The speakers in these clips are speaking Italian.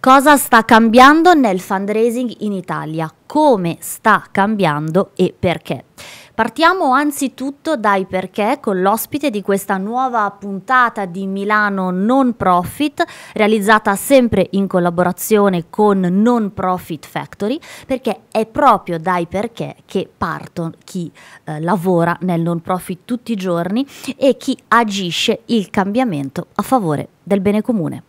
Cosa sta cambiando nel fundraising in Italia? Come sta cambiando e perché? Partiamo anzitutto dai perché con l'ospite di questa nuova puntata di Milano Non Profit, realizzata sempre in collaborazione con Non Profit Factory, perché è proprio dai perché che partono chi eh, lavora nel non profit tutti i giorni e chi agisce il cambiamento a favore del bene comune.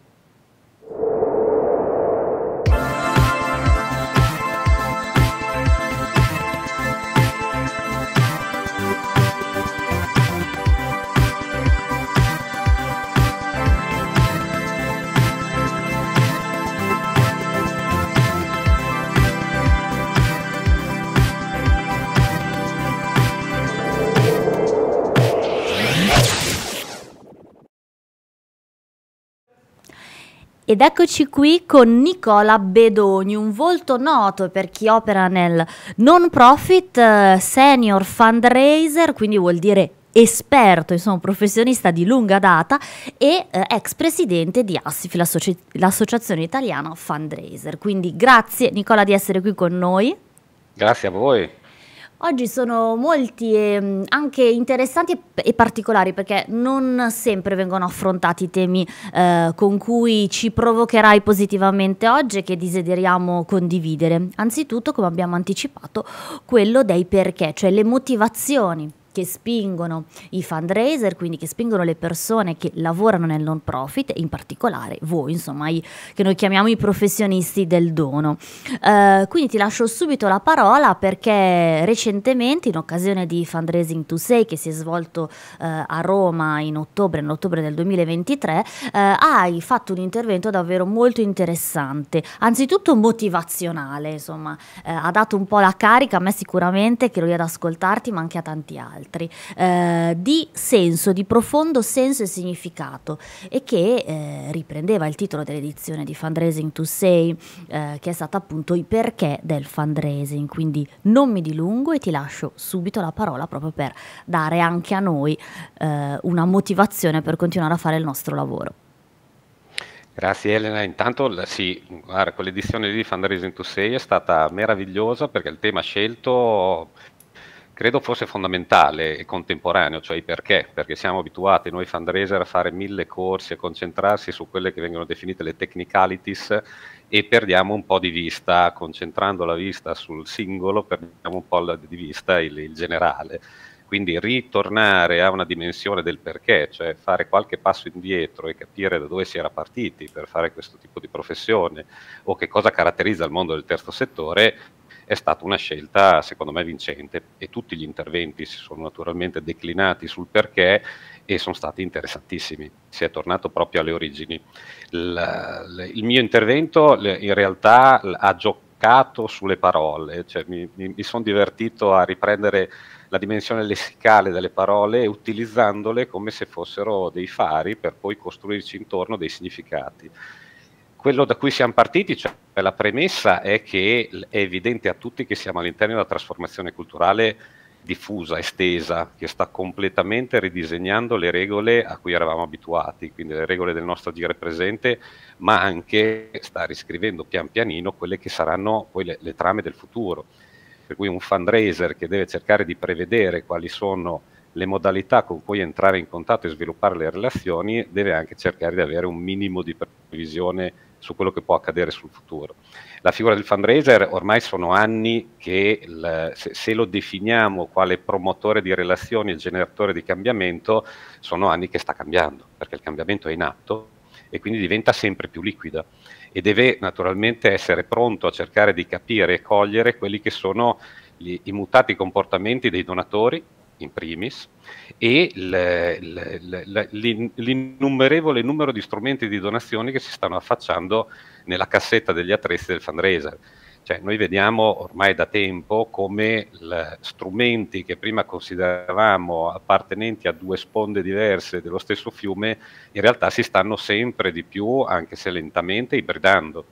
Ed eccoci qui con Nicola Bedoni, un volto noto per chi opera nel non profit eh, senior fundraiser, quindi vuol dire esperto, insomma professionista di lunga data e eh, ex presidente di ASIF, l'associ- l'associazione italiana fundraiser. Quindi grazie Nicola di essere qui con noi. Grazie a voi. Oggi sono molti e mm, anche interessanti e particolari perché non sempre vengono affrontati i temi eh, con cui ci provocherai positivamente oggi e che desideriamo condividere. Anzitutto, come abbiamo anticipato, quello dei perché, cioè le motivazioni che spingono i fundraiser, quindi che spingono le persone che lavorano nel non profit, in particolare voi, insomma, i, che noi chiamiamo i professionisti del dono. Uh, quindi ti lascio subito la parola perché recentemente, in occasione di Fundraising to Say che si è svolto uh, a Roma in ottobre, nell'ottobre del 2023, uh, eh, hai fatto un intervento davvero molto interessante, anzitutto motivazionale, insomma, ha dato un po' la carica a me sicuramente che lo è ad ascoltarti, ma anche a tanti altri altri, eh, di senso, di profondo senso e significato e che eh, riprendeva il titolo dell'edizione di Fundraising to Say, eh, che è stato appunto i perché del fundraising. Quindi non mi dilungo e ti lascio subito la parola proprio per dare anche a noi eh, una motivazione per continuare a fare il nostro lavoro. Grazie Elena, intanto sì, guarda, quell'edizione di Fundraising to Say è stata meravigliosa perché il tema scelto credo fosse fondamentale e contemporaneo, cioè perché? Perché siamo abituati noi fundraiser a fare mille corsi, a concentrarsi su quelle che vengono definite le technicalities e perdiamo un po' di vista, concentrando la vista sul singolo, perdiamo un po' di vista il, il generale. Quindi ritornare a una dimensione del perché, cioè fare qualche passo indietro e capire da dove si era partiti per fare questo tipo di professione o che cosa caratterizza il mondo del terzo settore, è stata una scelta secondo me vincente e tutti gli interventi si sono naturalmente declinati sul perché e sono stati interessantissimi, si è tornato proprio alle origini. il, il mio intervento in realtà ha giocato sulle parole, cioè mi, mi, mi sono divertito a riprendere la dimensione lessicale delle parole utilizzandole come se fossero dei fari per poi costruirci intorno dei significati quello da cui siamo partiti, cioè la premessa è che è evidente a tutti che siamo all'interno di una trasformazione culturale diffusa, estesa, che sta completamente ridisegnando le regole a cui eravamo abituati, quindi le regole del nostro agire presente, ma anche sta riscrivendo pian pianino quelle che saranno poi le, le trame del futuro. Per cui un fundraiser che deve cercare di prevedere quali sono le modalità con cui entrare in contatto e sviluppare le relazioni, deve anche cercare di avere un minimo di previsione su quello che può accadere sul futuro. La figura del fundraiser ormai sono anni che il, se, se lo definiamo quale promotore di relazioni e generatore di cambiamento, sono anni che sta cambiando, perché il cambiamento è in atto e quindi diventa sempre più liquida e deve naturalmente essere pronto a cercare di capire e cogliere quelli che sono gli, i mutati comportamenti dei donatori in primis e l'innumerevole numero di strumenti di donazioni che si stanno affacciando nella cassetta degli attrezzi del fundraiser. Cioè, noi vediamo ormai da tempo come strumenti che prima consideravamo appartenenti a due sponde diverse dello stesso fiume, in realtà si stanno sempre di più, anche se lentamente, ibridando.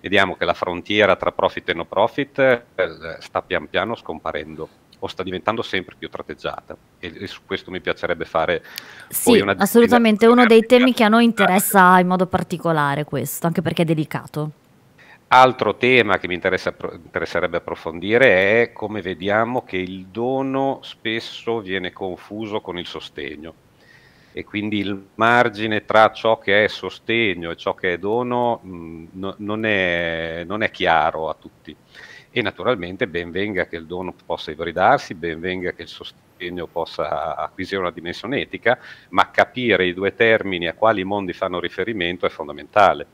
Vediamo che la frontiera tra profit e no profit eh, sta pian piano scomparendo o sta diventando sempre più tratteggiata e, e su questo mi piacerebbe fare sì, una assolutamente uno dei temi che a noi interessa in modo particolare questo, anche perché è delicato. Altro tema che mi interessa, interesserebbe approfondire è come vediamo che il dono spesso viene confuso con il sostegno e quindi il margine tra ciò che è sostegno e ciò che è dono mh, mm, no, non, è, non è chiaro a tutti e naturalmente ben venga che il dono possa ibridarsi, ben venga che il sostegno possa acquisire una dimensione etica, ma capire i due termini a quali mondi fanno riferimento è fondamentale.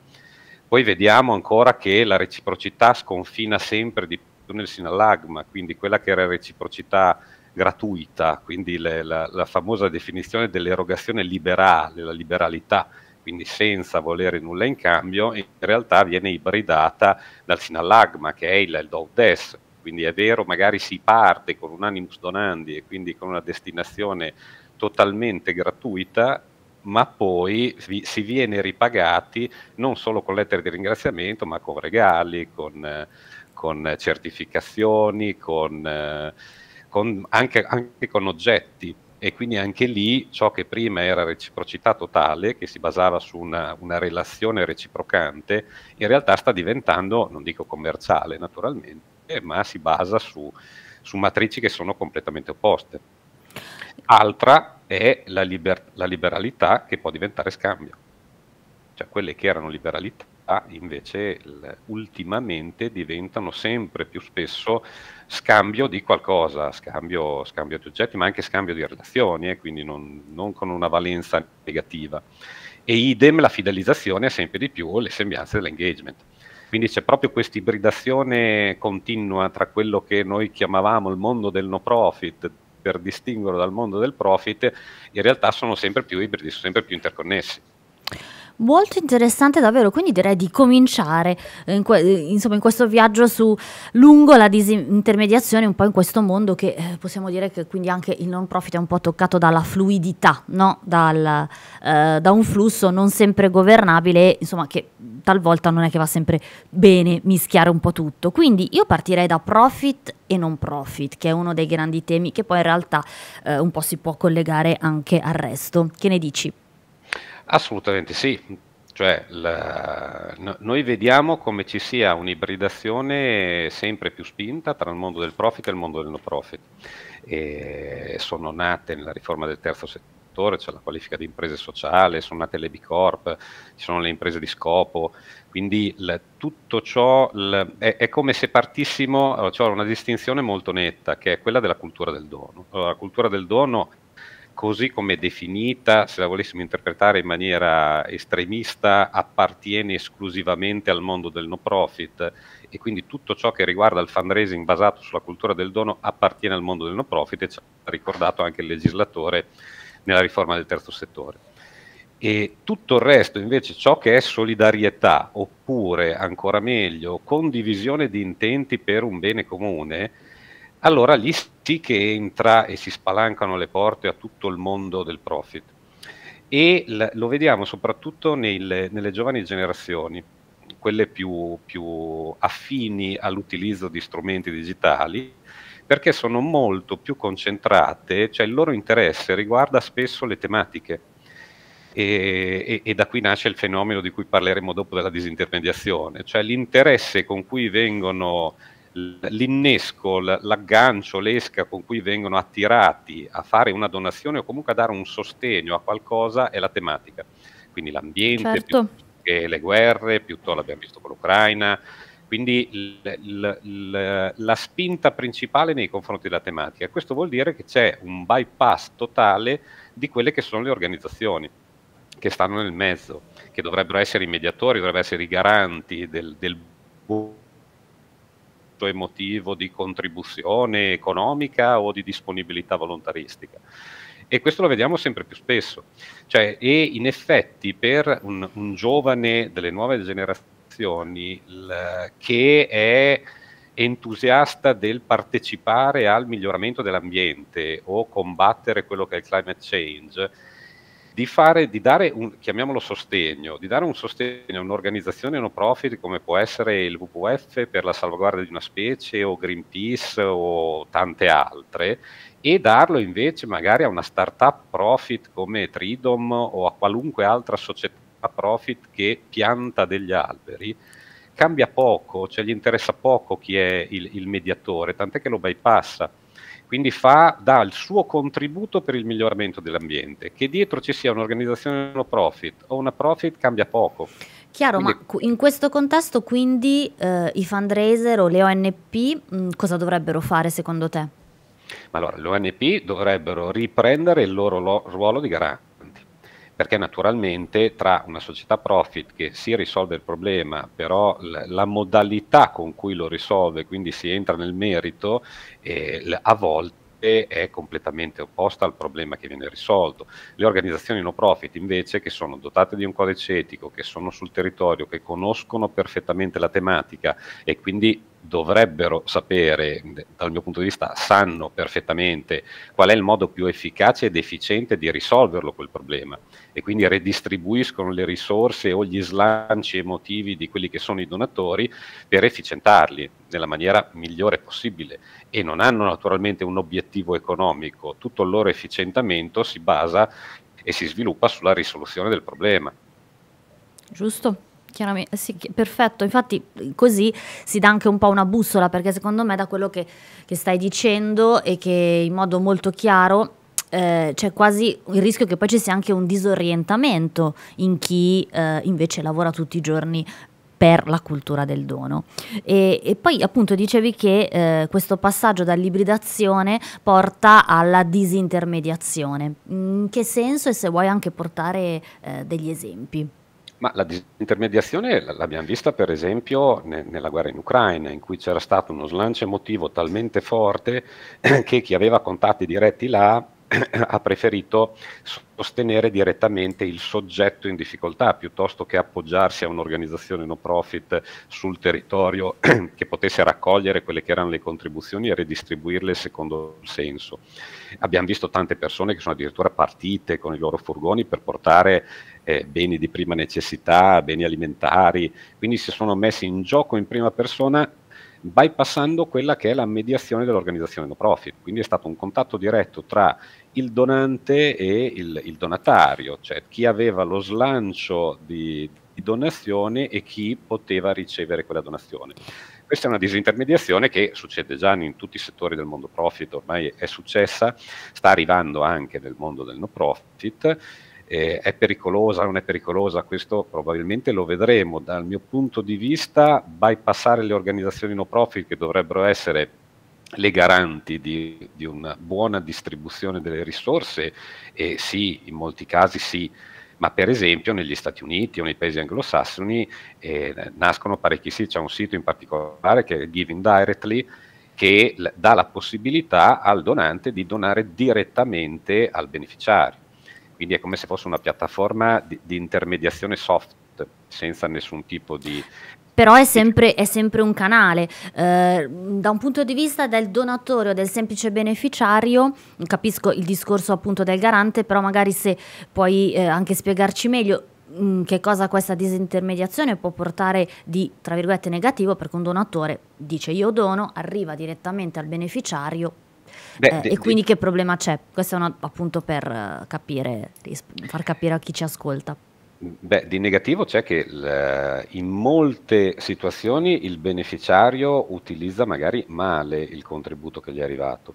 Poi vediamo ancora che la reciprocità sconfina sempre di più nel sinallagma, quindi quella che era reciprocità gratuita, quindi le, la, la famosa definizione dell'erogazione liberale, la liberalità, quindi senza volere nulla in cambio, in realtà viene ibridata dal sinallagma che è il, il DOVDES, quindi è vero, magari si parte con un animus donandi e quindi con una destinazione totalmente gratuita, ma poi si viene ripagati non solo con lettere di ringraziamento, ma con regali, con, con certificazioni, con, eh, con anche, anche con oggetti e quindi anche lì ciò che prima era reciprocità totale, che si basava su una, una, relazione reciprocante, in realtà sta diventando, non dico commerciale naturalmente, ma si basa su, su matrici che sono completamente opposte. Altra è la, liber la liberalità che può diventare scambio, cioè quelle che erano liberalità realtà invece ultimamente diventano sempre più spesso scambio di qualcosa, scambio, scambio di oggetti, ma anche scambio di relazioni, eh, quindi non, non con una valenza negativa. E idem la fidelizzazione è sempre di più le sembianze dell'engagement. Quindi c'è proprio questa ibridazione continua tra quello che noi chiamavamo il mondo del no profit, per distinguerlo dal mondo del profit, in realtà sono sempre più ibridi, sono sempre più interconnessi. Molto interessante davvero, quindi direi di cominciare eh, in que- eh, insomma, in questo viaggio su lungo la disintermediazione un po' in questo mondo che eh, possiamo dire che quindi anche il non profit è un po' toccato dalla fluidità, no? Dal, eh, da un flusso non sempre governabile, insomma che talvolta non è che va sempre bene mischiare un po' tutto. Quindi io partirei da profit e non profit, che è uno dei grandi temi che poi in realtà eh, un po' si può collegare anche al resto. Che ne dici? Assolutamente sì. Cioè, la, no, noi vediamo come ci sia un'ibridazione sempre più spinta tra il mondo del profit e il mondo del no profit. E sono nate nella riforma del terzo settore, c'è cioè la qualifica di imprese sociale, sono nate le B Corp, ci sono le imprese di scopo, quindi la, tutto ciò la, è, è, come se partissimo, c'è cioè una distinzione molto netta che è quella della cultura del dono. Allora, la cultura del dono così come è definita, se la volessimo interpretare in maniera estremista, appartiene esclusivamente al mondo del no profit e quindi tutto ciò che riguarda il fundraising basato sulla cultura del dono appartiene al mondo del no profit e ci ha ricordato anche il legislatore nella riforma del terzo settore. E tutto il resto, invece, ciò che è solidarietà oppure, ancora meglio, condivisione di intenti per un bene comune, allora lì sì che entra e si spalancano le porte a tutto il mondo del profit e lo vediamo soprattutto nel, nelle giovani generazioni, quelle più, più affini all'utilizzo di strumenti digitali, perché sono molto più concentrate, cioè il loro interesse riguarda spesso le tematiche. E, e, e, da qui nasce il fenomeno di cui parleremo dopo della disintermediazione, cioè l'interesse con cui vengono l'innesco, l'aggancio, l'esca con cui vengono attirati a fare una donazione o comunque a dare un sostegno a qualcosa è la tematica. Quindi l'ambiente, certo. che le guerre, piuttosto l'abbiamo visto con l'Ucraina. Quindi l, l, l, la spinta principale nei confronti della tematica. Questo vuol dire che c'è un bypass totale di quelle che sono le organizzazioni che stanno nel mezzo, che dovrebbero essere i mediatori, dovrebbero essere i garanti del, del buon aspetto emotivo di contribuzione economica o di disponibilità volontaristica. E questo lo vediamo sempre più spesso. Cioè, e in effetti per un, un giovane delle nuove generazioni l, che è entusiasta del partecipare al miglioramento dell'ambiente o combattere quello che è il climate change, di, fare, di dare un, chiamiamolo sostegno, di dare un sostegno a un'organizzazione no profit come può essere il WWF per la salvaguardia di una specie o Greenpeace o tante altre e darlo invece magari a una startup profit come Tridom o a qualunque altra società profit che pianta degli alberi cambia poco, cioè gli interessa poco chi è il, il mediatore, tant'è che lo bypassa quindi fa, dà il suo contributo per il miglioramento dell'ambiente. Che dietro ci sia un'organizzazione no profit o una profit cambia poco. Chiaro, quindi, ma in questo contesto quindi eh, i fundraiser o le ONP mh, cosa dovrebbero fare secondo te? Ma allora, le ONP dovrebbero riprendere il loro lo ruolo di, garante perché naturalmente tra una società profit che si risolve il problema, però la modalità con cui lo risolve, quindi si entra nel merito, eh, a volte è completamente opposta al problema che viene risolto. Le organizzazioni no profit invece che sono dotate di un codice etico, che sono sul territorio, che conoscono perfettamente la tematica e quindi dovrebbero sapere, dal mio punto di vista, sanno perfettamente qual è il modo più efficace ed efficiente di risolverlo quel problema e quindi redistribuiscono le risorse o gli slanci emotivi di quelli che sono i donatori per efficientarli nella maniera migliore possibile e non hanno naturalmente un obiettivo economico, tutto il loro efficientamento si basa e si sviluppa sulla risoluzione del problema. Giusto? Chiaramente, sì, perfetto, infatti così si dà anche un po' una bussola perché secondo me da quello che, che stai dicendo e che in modo molto chiaro eh, c'è quasi il rischio che poi ci sia anche un disorientamento in chi eh, invece lavora tutti i giorni per la cultura del dono. E, e poi appunto dicevi che eh, questo passaggio dall'ibridazione porta alla disintermediazione. In che senso e se vuoi anche portare eh, degli esempi? Ma la disintermediazione l'abbiamo vista per esempio ne, nella guerra in Ucraina, in cui c'era stato uno slancio emotivo talmente forte che chi aveva contatti diretti là ha preferito sostenere direttamente il soggetto in difficoltà piuttosto che appoggiarsi a un'organizzazione no profit sul territorio che potesse raccogliere quelle che erano le contribuzioni e redistribuirle secondo il senso. Abbiamo visto tante persone che sono addirittura partite con i loro furgoni per portare eh, beni di prima necessità, beni alimentari, quindi si sono messi in gioco in prima persona bypassando quella che è la mediazione dell'organizzazione no profit. Quindi è stato un contatto diretto tra il donante e il, il donatario, cioè chi aveva lo slancio di, di donazione e chi poteva ricevere quella donazione. Questa è una disintermediazione che succede già in tutti i settori del mondo profit, ormai è successa, sta arrivando anche nel mondo del no profit eh, è pericolosa, non è pericolosa, questo probabilmente lo vedremo. Dal mio punto di vista, bypassare le organizzazioni no profit che dovrebbero essere le garanti di, di una buona distribuzione delle risorse, e sì, in molti casi sì, ma per esempio negli Stati Uniti o nei paesi anglosassoni eh, nascono parecchi siti, c'è un sito in particolare che è Giving Directly, che dà la possibilità al donante di donare direttamente al beneficiario. Quindi è come se fosse una piattaforma di, di intermediazione soft, senza nessun tipo di però è sempre, è sempre, un canale. Eh, da un punto di vista del donatore o del semplice beneficiario, capisco il discorso appunto del garante, però magari se puoi eh, anche spiegarci meglio mh, mm, che cosa questa disintermediazione può portare di, tra virgolette, negativo, perché un donatore dice io dono, arriva direttamente al beneficiario, Beh, eh, de, e quindi de... che problema c'è? Questo è una, appunto per eh, capire, far capire a chi ci ascolta. Beh, di negativo c'è che eh, in molte situazioni il beneficiario utilizza magari male il contributo che gli è arrivato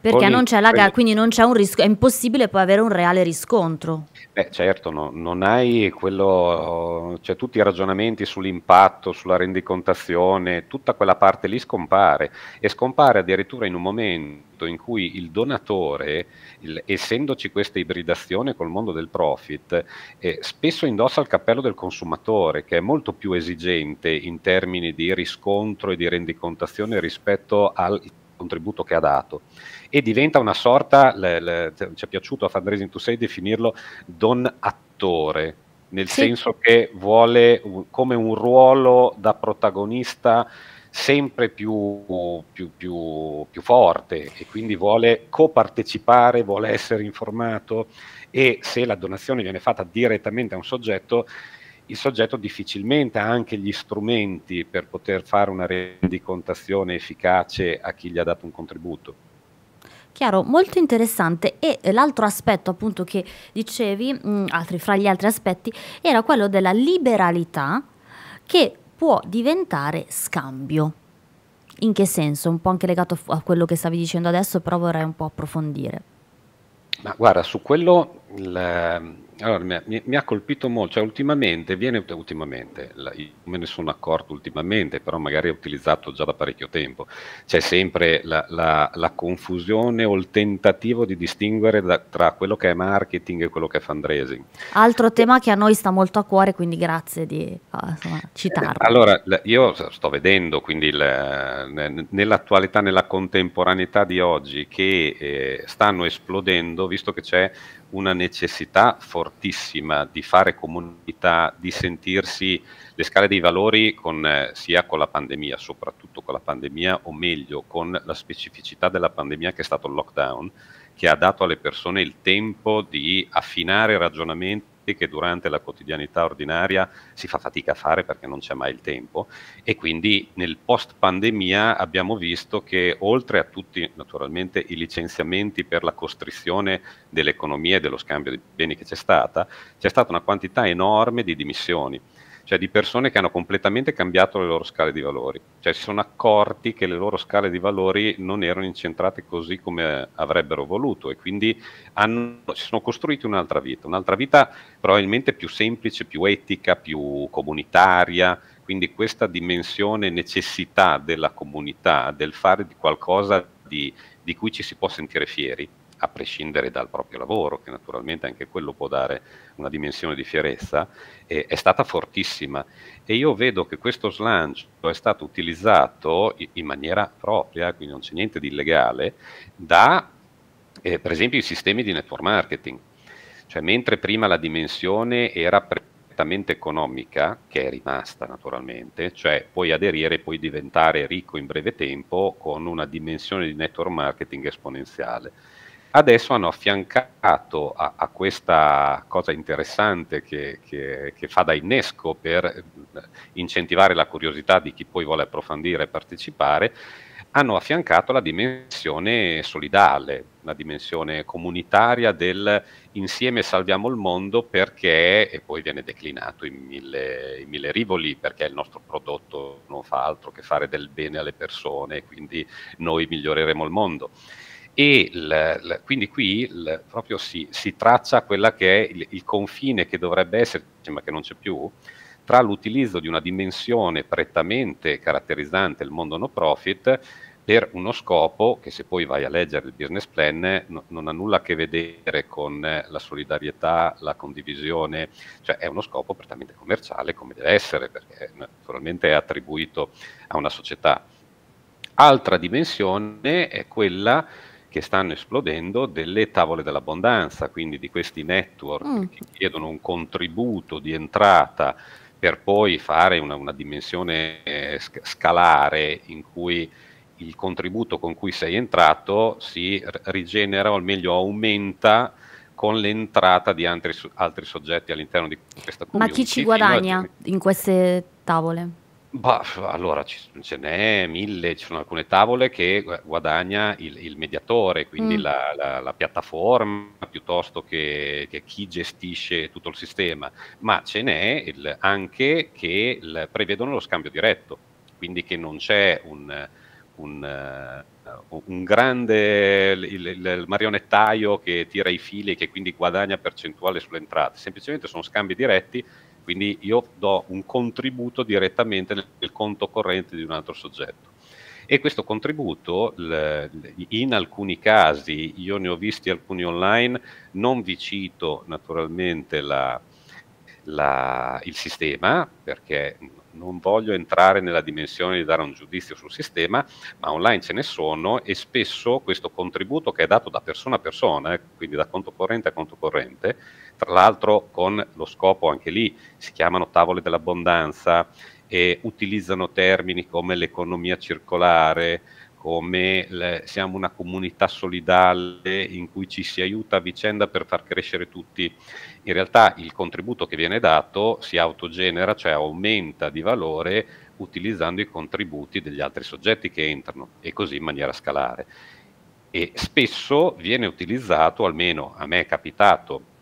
perché non c'è la gara, quindi non c'è un rischio, è impossibile poi avere un reale riscontro. Beh, certo, no, non hai quello, cioè tutti i ragionamenti sull'impatto, sulla rendicontazione, tutta quella parte lì scompare e scompare addirittura in un momento in cui il donatore, il, essendoci questa ibridazione col mondo del profit, eh, spesso indossa il cappello del consumatore che è molto più esigente in termini di riscontro e di rendicontazione rispetto al contributo che ha dato e diventa una sorta, le, le, ci è piaciuto a Fundraising to Say definirlo don attore, nel sì. senso che vuole un, come un ruolo da protagonista sempre più, più, più, più, forte e quindi vuole copartecipare, vuole essere informato e se la donazione viene fatta direttamente a un soggetto il soggetto difficilmente ha anche gli strumenti per poter fare una rendicontazione efficace a chi gli ha dato un contributo. Chiaro, molto interessante e l'altro aspetto appunto che dicevi, mh, mm, altri, fra gli altri aspetti, era quello della liberalità che può diventare scambio. In che senso? Un po' anche legato a quello che stavi dicendo adesso, però vorrei un po' approfondire. Ma guarda, su quello... Il, allora, mi, mi, mi, ha colpito molto, cioè ultimamente, viene cioè, ultimamente, la, me ne sono accorto ultimamente, però magari è utilizzato già da parecchio tempo, c'è sempre la, la, la confusione o il tentativo di distinguere da, tra quello che è marketing e quello che è fundraising. Altro tema che a noi sta molto a cuore, quindi grazie di ah, insomma, citarlo. Eh, allora, io sto vedendo, quindi il, nell'attualità, nella contemporaneità di oggi, che eh, stanno esplodendo, visto che c'è una necessità forte fortissima di fare comunità, di sentirsi le scale dei valori con, eh, sia con la pandemia, soprattutto con la pandemia, o meglio con la specificità della pandemia che è stato il lockdown, che ha dato alle persone il tempo di affinare ragionamenti compiti che durante la quotidianità ordinaria si fa fatica a fare perché non c'è mai il tempo e quindi nel post pandemia abbiamo visto che oltre a tutti naturalmente i licenziamenti per la costrizione dell'economia e dello scambio di beni che c'è stata, c'è stata una quantità enorme di dimissioni cioè di persone che hanno completamente cambiato le loro scale di valori, cioè si sono accorti che le loro scale di valori non erano incentrate così come avrebbero voluto e quindi hanno, si sono costruiti un'altra vita, un'altra vita probabilmente più semplice, più etica, più comunitaria, quindi questa dimensione necessità della comunità, del fare di qualcosa di, di cui ci si può sentire fieri, a prescindere dal proprio lavoro, che naturalmente anche quello può dare una dimensione di fierezza, eh, è stata fortissima. E io vedo che questo slancio è stato utilizzato in maniera propria, quindi non c'è niente di illegale, da eh, per esempio i sistemi di network marketing. Cioè, mentre prima la dimensione era prettamente economica, che è rimasta naturalmente, cioè puoi aderire e puoi diventare ricco in breve tempo con una dimensione di network marketing esponenziale adesso hanno affiancato a, a questa cosa interessante che, che, che, fa da innesco per incentivare la curiosità di chi poi vuole approfondire e partecipare, hanno affiancato la dimensione solidale, la dimensione comunitaria del insieme salviamo il mondo perché, e poi viene declinato in mille, in mille rivoli, perché il nostro prodotto non fa altro che fare del bene alle persone, quindi noi miglioreremo il mondo e il, il, quindi qui il, proprio si, si, traccia quella che è il, confine che dovrebbe essere, ma che non c'è più, tra l'utilizzo di una dimensione prettamente caratterizzante il mondo no profit per uno scopo che se poi vai a leggere il business plan no, non ha nulla a che vedere con la solidarietà, la condivisione, cioè è uno scopo prettamente commerciale come deve essere perché naturalmente è attribuito a una società. Altra dimensione è quella che stanno esplodendo delle tavole dell'abbondanza, quindi di questi network mm. che chiedono un contributo di entrata per poi fare una, una dimensione eh, scalare in cui il contributo con cui sei entrato si rigenera o meglio aumenta con l'entrata di altri, altri soggetti all'interno di questa comunità. Ma chi ci guadagna in queste tavole? Bah, allora ci, ce n'è mille, ci sono alcune tavole che guadagna il, il mediatore, quindi mm. la, la, la, piattaforma piuttosto che, che, chi gestisce tutto il sistema, ma ce n'è il, anche che il, prevedono lo scambio diretto, quindi che non c'è un, un, eh, un grande il, marionettaio che tira i fili e che quindi guadagna percentuale sulle entrate, semplicemente sono scambi diretti quindi io do un contributo direttamente nel, conto corrente di un altro soggetto. E questo contributo, in alcuni casi, io ne ho visti alcuni online, non vi cito naturalmente la, la, il sistema, perché non voglio entrare nella dimensione di dare un giudizio sul sistema, ma online ce ne sono e spesso questo contributo che è dato da persona a persona, eh, quindi da conto corrente a conto corrente, tra l'altro con lo scopo anche lì, si chiamano tavole dell'abbondanza e utilizzano termini come l'economia circolare, come le, siamo una comunità solidale in cui ci si aiuta a vicenda per far crescere tutti. In realtà il contributo che viene dato si autogenera, cioè aumenta di valore utilizzando i contributi degli altri soggetti che entrano e così in maniera scalare. E spesso viene utilizzato, almeno a me è capitato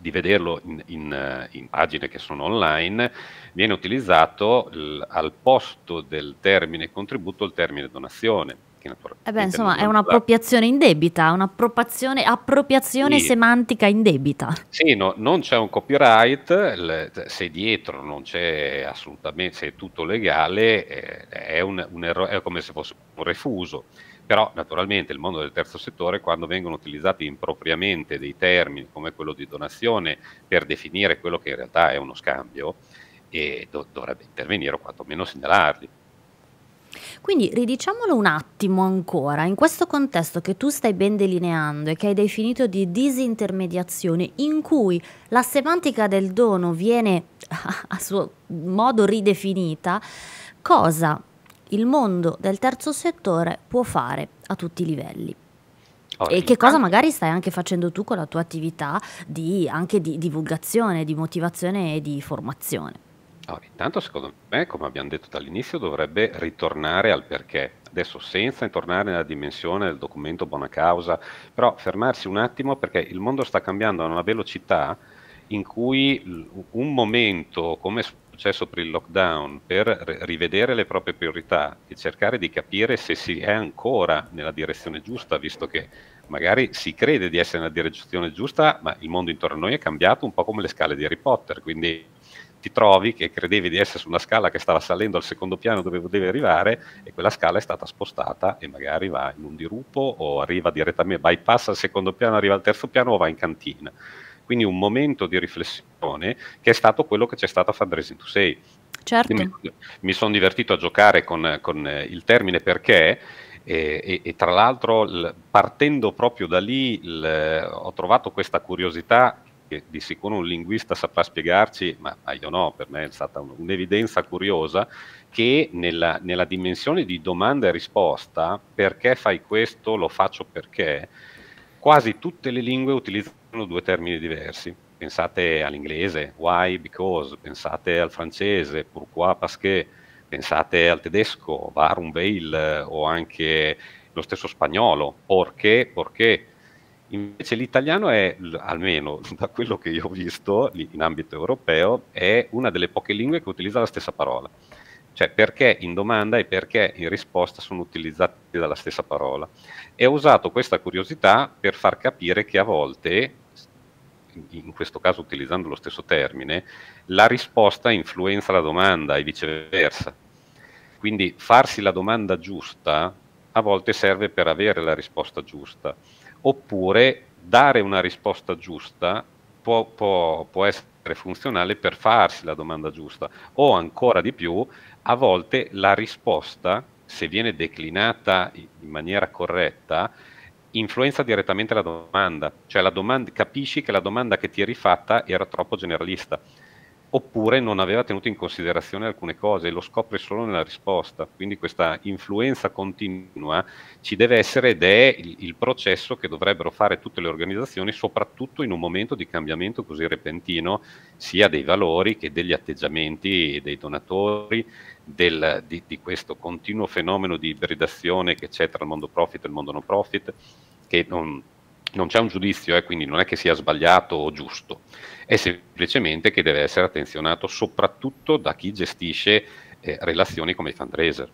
di vederlo in, in, in, pagine che sono online, viene utilizzato l, al posto del termine contributo il termine donazione macchina. Eh beh, insomma, è un'appropriazione in debita, un'appropriazione appropriazione sì. semantica in debita. Sì, no, non c'è un copyright, il, se dietro non c'è assolutamente, se è tutto legale, eh, è, un, un erro, è come se fosse un refuso. Però naturalmente il mondo del terzo settore, quando vengono utilizzati impropriamente dei termini come quello di donazione per definire quello che in realtà è uno scambio, e eh, do, dovrebbe intervenire o quantomeno segnalarli. Quindi ridiciamolo un attimo ancora, in questo contesto che tu stai ben delineando e che hai definito di disintermediazione, in cui la semantica del dono viene a suo modo ridefinita, cosa il mondo del terzo settore può fare a tutti i livelli? e che cosa magari stai anche facendo tu con la tua attività di, anche di divulgazione, di motivazione e di formazione? Allora, intanto secondo me, come abbiamo detto dall'inizio, dovrebbe ritornare al perché. Adesso senza tornare nella dimensione del documento buona causa, però fermarsi un attimo perché il mondo sta cambiando a una velocità in cui un momento come è successo per il lockdown, per rivedere le proprie priorità e cercare di capire se si è ancora nella direzione giusta, visto che magari si crede di essere nella direzione giusta, ma il mondo intorno a noi è cambiato un po' come le scale di Harry Potter, quindi ti trovi che credevi di essere su una scala che stava salendo al secondo piano dove potevi arrivare e quella scala è stata spostata e magari va in un dirupo o arriva direttamente, bypassa al secondo piano, arriva al terzo piano o va in cantina. Quindi un momento di riflessione che è stato quello che c'è stato a Fundraising to Say. Certo. Quindi mi sono divertito a giocare con, con il termine perché e, e, e, tra l'altro partendo proprio da lì il, ho trovato questa curiosità che di sicuro un linguista saprà spiegarci, ma io no, per me è stata un'evidenza curiosa, che nella, nella dimensione di domanda e risposta, perché fai questo, lo faccio perché, quasi tutte le lingue utilizzano due termini diversi. Pensate all'inglese, why, because, pensate al francese, pourquoi, parce que, pensate al tedesco, warum, weil, eh, o anche lo stesso spagnolo, perché, perché, Invece l'italiano è, almeno da quello che io ho visto in ambito europeo, è una delle poche lingue che utilizza la stessa parola. Cioè perché in domanda e perché in risposta sono utilizzati dalla stessa parola. E ho usato questa curiosità per far capire che a volte, in questo caso utilizzando lo stesso termine, la risposta influenza la domanda e viceversa. Quindi farsi la domanda giusta a volte serve per avere la risposta giusta oppure dare una risposta giusta può, può, può essere funzionale per farsi la domanda giusta o ancora di più a volte la risposta se viene declinata in maniera corretta influenza direttamente la domanda cioè la domanda capisci che la domanda che ti eri fatta era troppo generalista oppure non aveva tenuto in considerazione alcune cose e lo scopre solo nella risposta. Quindi questa influenza continua ci deve essere ed è il, il, processo che dovrebbero fare tutte le organizzazioni, soprattutto in un momento di cambiamento così repentino, sia dei valori che degli atteggiamenti dei donatori, del, di, di questo continuo fenomeno di ibridazione che c'è tra il mondo profit e il mondo non profit, che non non c'è un giudizio, eh, quindi non è che sia sbagliato o giusto, è semplicemente che deve essere attenzionato soprattutto da chi gestisce eh, relazioni come i fundraiser.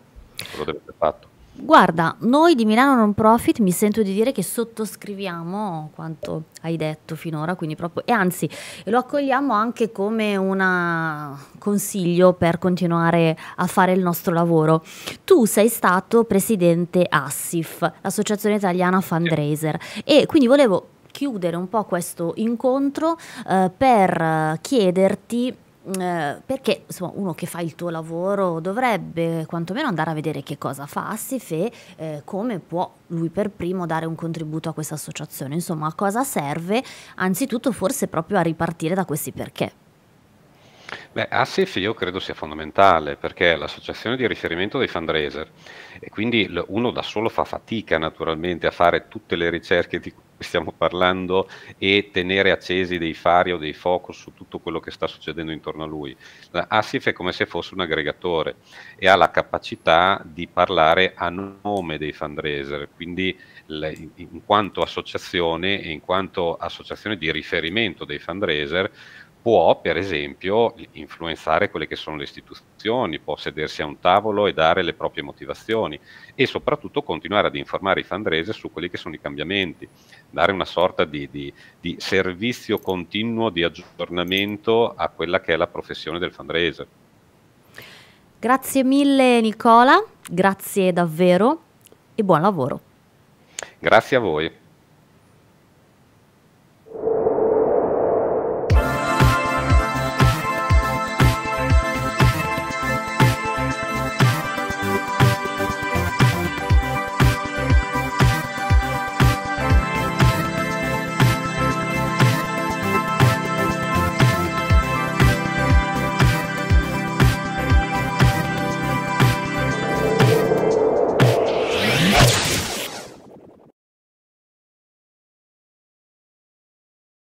Quello deve essere fatto. Guarda, noi di Milano Non Profit mi sento di dire che sottoscriviamo quanto hai detto finora, quindi proprio, e anzi lo accogliamo anche come un consiglio per continuare a fare il nostro lavoro. Tu sei stato presidente ASSIF, l'Associazione Italiana Fundraiser, e quindi volevo chiudere un po' questo incontro eh, per chiederti eh, perché insomma, uno che fa il tuo lavoro dovrebbe quantomeno andare a vedere che cosa fa Assif e eh, come può lui per primo dare un contributo a questa associazione, insomma a cosa serve anzitutto forse proprio a ripartire da questi perché. Beh, ASIF ah, io credo sia fondamentale perché è l'associazione di riferimento dei fundraiser e quindi uno da solo fa fatica naturalmente a fare tutte le ricerche di cui stiamo parlando e tenere accesi dei fari o dei focus su tutto quello che sta succedendo intorno a lui. ASIF è come se fosse un aggregatore e ha la capacità di parlare a nome dei fundraiser, quindi in quanto associazione e in quanto associazione di riferimento dei fundraiser può per esempio influenzare quelle che sono le istituzioni, può sedersi a un tavolo e dare le proprie motivazioni e soprattutto continuare ad informare i fundraiser su quelli che sono i cambiamenti, dare una sorta di, di, di servizio continuo di aggiornamento a quella che è la professione del fundraiser. Grazie mille Nicola, grazie davvero e buon lavoro. Grazie a voi.